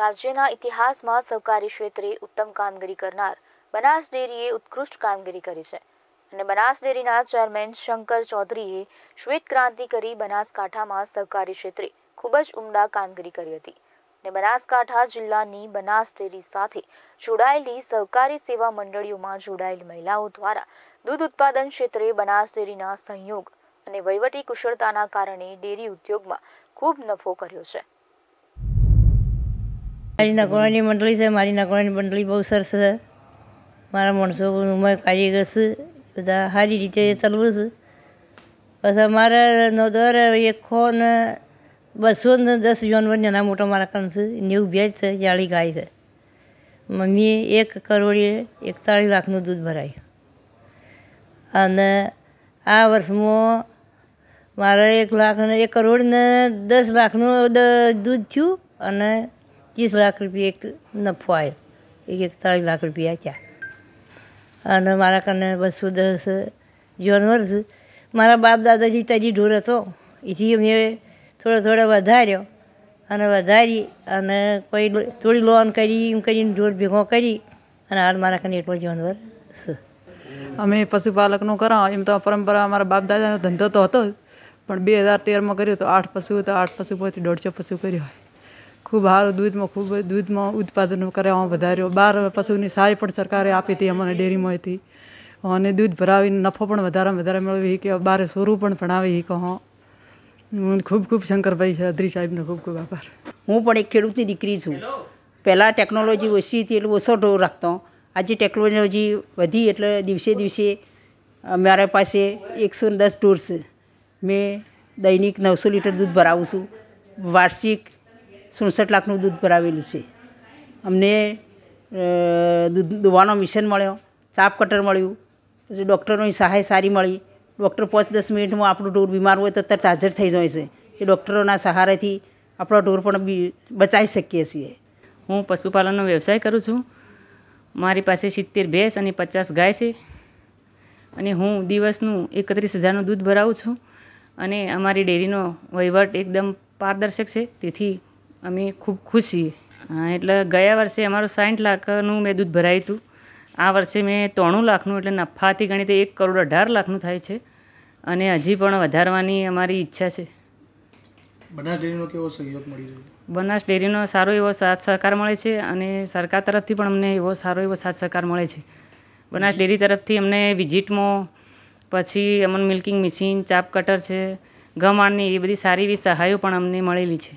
રાજ્યના ઇતિહાસમાં સહકારી ક્ષેત્રે ઉત્તમ કામગીરી કરનાર બનાસ ડેરીએ ઉત્કૃષ્ટ કામગીરી કરી છે અને બનાસ ડેરીના ચેરમેન શંકર ચૌધરીએ શ્વેત ક્રાંતિ કરી બનાસકાંઠામાં સહકારી ક્ષેત્રે ખૂબ જ ઉમદા કામગીરી કરી હતી અને બનાસકાંઠા જિલ્લાની બનાસ ડેરી સાથે જોડાયેલી સહકારી સેવા મંડળીઓમાં જોડાયેલ મહિલાઓ દ્વારા દૂધ ઉત્પાદન ક્ષેત્રે બનાસ ડેરીના સંયોગ અને વહીવટી કુશળતાના કારણે ડેરી ઉદ્યોગમાં ખૂબ નફો કર્યો છે મારી નકોણાની મંડળી છે મારી નકોણાની મંડળી બહુ સરસ છે મારા માણસો ઉંમર કારીગર છે બધા સારી રીતે ચલવું છે બસ અમારા નો દર એકસો ને બસો ને દસ જાનવર નાના મોટા મારા કામ છે નેવું ભેજ છે જાળી ગાય છે મમ્મીએ એક કરોડીએ એકતાળીસ લાખનું દૂધ ભરાયું અને આ વર્ષમાં મારે એક લાખ એક કરોડ ને દસ લાખનું દૂધ થયું અને ત્રીસ લાખ રૂપિયા એક નફો આવ્યો એક એકતાળીસ લાખ રૂપિયા ત્યાં અને મારા કને બસો દસ જાનવર છે મારા બાપ દાદાજી તજી ઢોર હતો એથી મેં થોડો થોડો વધાર્યો અને વધારી અને કોઈ થોડી લોન કરી એમ કરીને ઢોર ભેગો કરી અને હાલ મારા કને એટલો જાનવર છે અમે પશુપાલકનું કરો એમ તો પરંપરા અમારા બાપ દાદાનો ધંધો તો હતો પણ બે હજાર તેરમાં કર્યો તો આઠ પશુ તો આઠ પશુ પછી દોઢસો પશુ કર્યો હોય ખૂબ સારું દૂધમાં ખૂબ દૂધમાં ઉત્પાદન કરવામાં વધાર્યો બાર પશુની સહાય પણ સરકારે આપી હતી અમને ડેરીમાં હતી અને દૂધ ભરાવીને નફો પણ વધારેમાં વધારે મેળવી કે બારે સોરું પણ ભણાવી કહો હું ખૂબ ખૂબ શંકરભાઈ અદરી સાહેબનો ખૂબ ખૂબ આભાર હું પણ એક ખેડૂતની દીકરી છું પહેલાં ટેકનોલોજી ઓછી હતી એટલે ઓછો ઢોર રાખતો આજે ટેકનોલોજી વધી એટલે દિવસે દિવસે મારા પાસે એકસો દસ ઢોર છે મેં દૈનિક નવસો લીટર દૂધ ભરાવું છું વાર્ષિક સુડસઠ લાખનું દૂધ ભરાવેલું છે અમને દૂધ દુવાનો મિશન મળ્યો ચાપ કટર મળ્યું પછી ડૉક્ટરોની સહાય સારી મળી ડૉક્ટર પાંચ દસ મિનિટમાં આપણું ઢોર બીમાર હોય તો અત્યારે હાજર થઈ જાય છે એ ડૉક્ટરોના સહારેથી આપણો ઢોર પણ બચાવી શકીએ છીએ હું પશુપાલનનો વ્યવસાય કરું છું મારી પાસે સિત્તેર ભેંસ અને પચાસ ગાય છે અને હું દિવસનું એકત્રીસ હજારનું દૂધ ભરાવું છું અને અમારી ડેરીનો વહીવટ એકદમ પારદર્શક છે તેથી અમે ખૂબ ખુશી એટલે ગયા વર્ષે અમારું સાઠ લાખનું મેં દૂધ ભરાયું હતું આ વર્ષે મેં ત્રણું લાખનું એટલે નફાથી તો એક કરોડ અઢાર લાખનું થાય છે અને હજી પણ વધારવાની અમારી ઈચ્છા છે બનાસ ડેરીનો કેવો સહયોગ મળી રહ્યો બનાસ ડેરીનો સારો એવો સાથ સહકાર મળે છે અને સરકાર તરફથી પણ અમને એવો સારો એવો સાથ સહકાર મળે છે બનાસ ડેરી તરફથી અમને વિઝિટમાં પછી અમન મિલ્કિંગ મશીન ચાપ કટર છે ગમાણની એ બધી સારી એવી સહાયો પણ અમને મળેલી છે